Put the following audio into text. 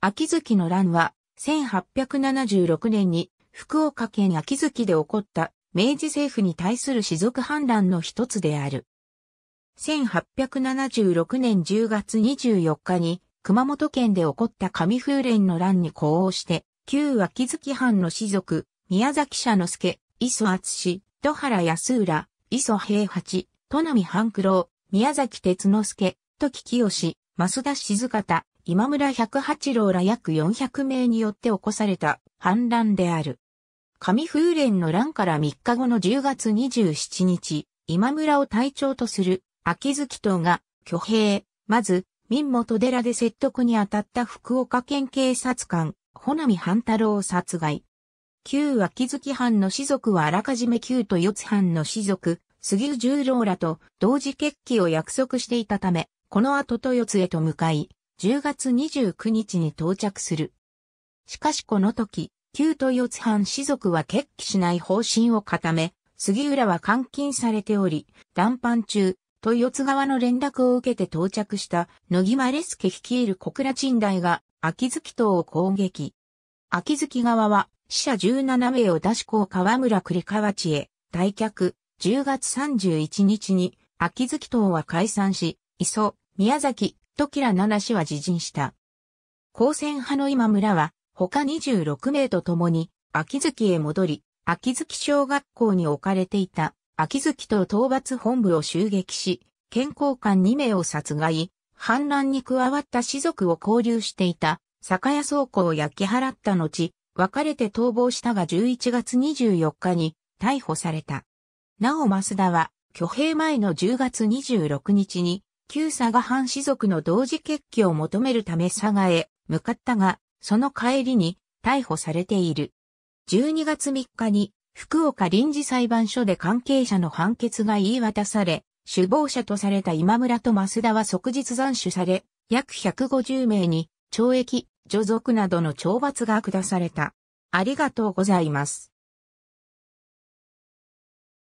秋月の乱は、1876年に福岡県秋月で起こった明治政府に対する士族反乱の一つである。1876年10月24日に熊本県で起こった上風連の乱に呼応して、旧秋月藩の士族、宮崎社之助、磯厚氏、戸原安浦、磯平八、戸波半九郎、宮崎哲之助、時清増田静方、今村百八郎ら約400名によって起こされた反乱である。上風連の乱から3日後の10月27日、今村を隊長とする秋月党が挙兵、まず、民元寺で説得に当たった福岡県警察官、穂波半太郎を殺害。旧秋月藩の士族はあらかじめ旧と四つ藩の士族、杉十郎らと同時決起を約束していたため、この後豊津へと向かい、10月29日に到着する。しかしこの時、旧豊津藩士族は決起しない方針を固め、杉浦は監禁されており、談判中、豊津側の連絡を受けて到着した野木マレスケ率いる小倉鎮大が秋月島を攻撃。秋月側は死者17名を出し校河村栗川地へ退却。10月31日に秋月島は解散し、磯、宮崎、とら七氏は自陣した。高専派の今村は、他26名と共に、秋月へ戻り、秋月小学校に置かれていた、秋月と討伐本部を襲撃し、健康官2名を殺害、反乱に加わった士族を交流していた、酒屋倉庫を焼き払った後、別れて逃亡したが11月24日に逮捕された。なお増田は、挙兵前の10月26日に旧佐賀藩士族の同時決起を求めるため佐賀へ向かったが、その帰りに逮捕されている。12月3日に福岡臨時裁判所で関係者の判決が言い渡され、首謀者とされた今村と増田は即日斬首され、約150名に懲役、除族などの懲罰が下された。ありがとうございます。